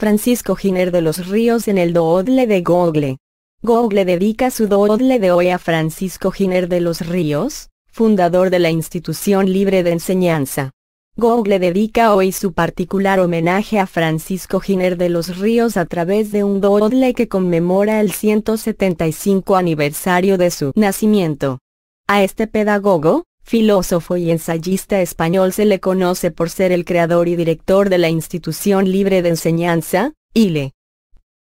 Francisco Giner de los Ríos en el Doodle de Google. Google dedica su Doodle de hoy a Francisco Giner de los Ríos, fundador de la institución libre de enseñanza. Google dedica hoy su particular homenaje a Francisco Giner de los Ríos a través de un doodle que conmemora el 175 aniversario de su nacimiento. A este pedagogo, filósofo y ensayista español se le conoce por ser el creador y director de la Institución Libre de Enseñanza, ILE.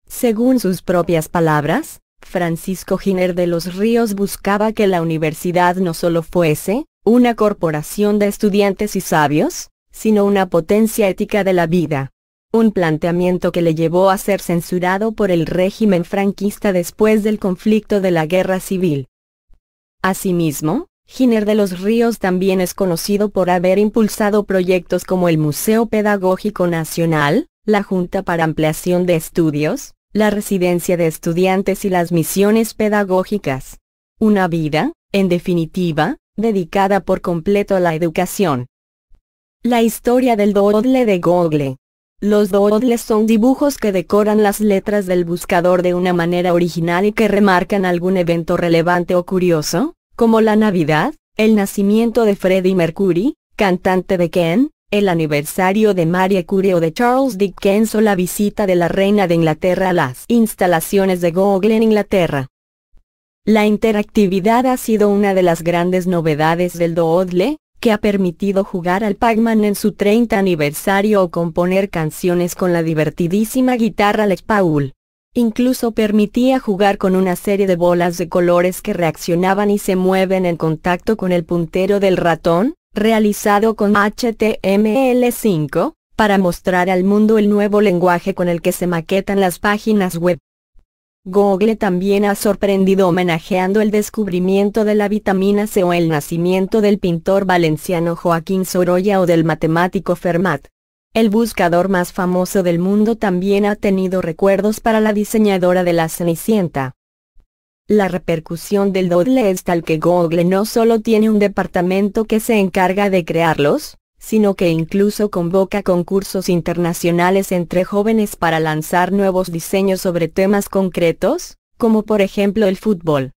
Según sus propias palabras, Francisco Giner de los Ríos buscaba que la universidad no solo fuese, una corporación de estudiantes y sabios, sino una potencia ética de la vida. Un planteamiento que le llevó a ser censurado por el régimen franquista después del conflicto de la guerra civil. Asimismo, Giner de los Ríos también es conocido por haber impulsado proyectos como el Museo Pedagógico Nacional, la Junta para Ampliación de Estudios, la Residencia de Estudiantes y las Misiones Pedagógicas. Una vida, en definitiva, dedicada por completo a la educación. La historia del doodle de Google. Los doodles son dibujos que decoran las letras del buscador de una manera original y que remarcan algún evento relevante o curioso, como la Navidad, el nacimiento de Freddie Mercury, cantante de Ken, el aniversario de Marie Curie o de Charles Dickens o la visita de la reina de Inglaterra a las instalaciones de Google en Inglaterra. La interactividad ha sido una de las grandes novedades del Doodle, que ha permitido jugar al Pac-Man en su 30 aniversario o componer canciones con la divertidísima guitarra Les Paul. Incluso permitía jugar con una serie de bolas de colores que reaccionaban y se mueven en contacto con el puntero del ratón, realizado con HTML5, para mostrar al mundo el nuevo lenguaje con el que se maquetan las páginas web. Google también ha sorprendido homenajeando el descubrimiento de la vitamina C o el nacimiento del pintor valenciano Joaquín Sorolla o del matemático Fermat. El buscador más famoso del mundo también ha tenido recuerdos para la diseñadora de la Cenicienta. La repercusión del Doodle es tal que Google no solo tiene un departamento que se encarga de crearlos, sino que incluso convoca concursos internacionales entre jóvenes para lanzar nuevos diseños sobre temas concretos, como por ejemplo el fútbol.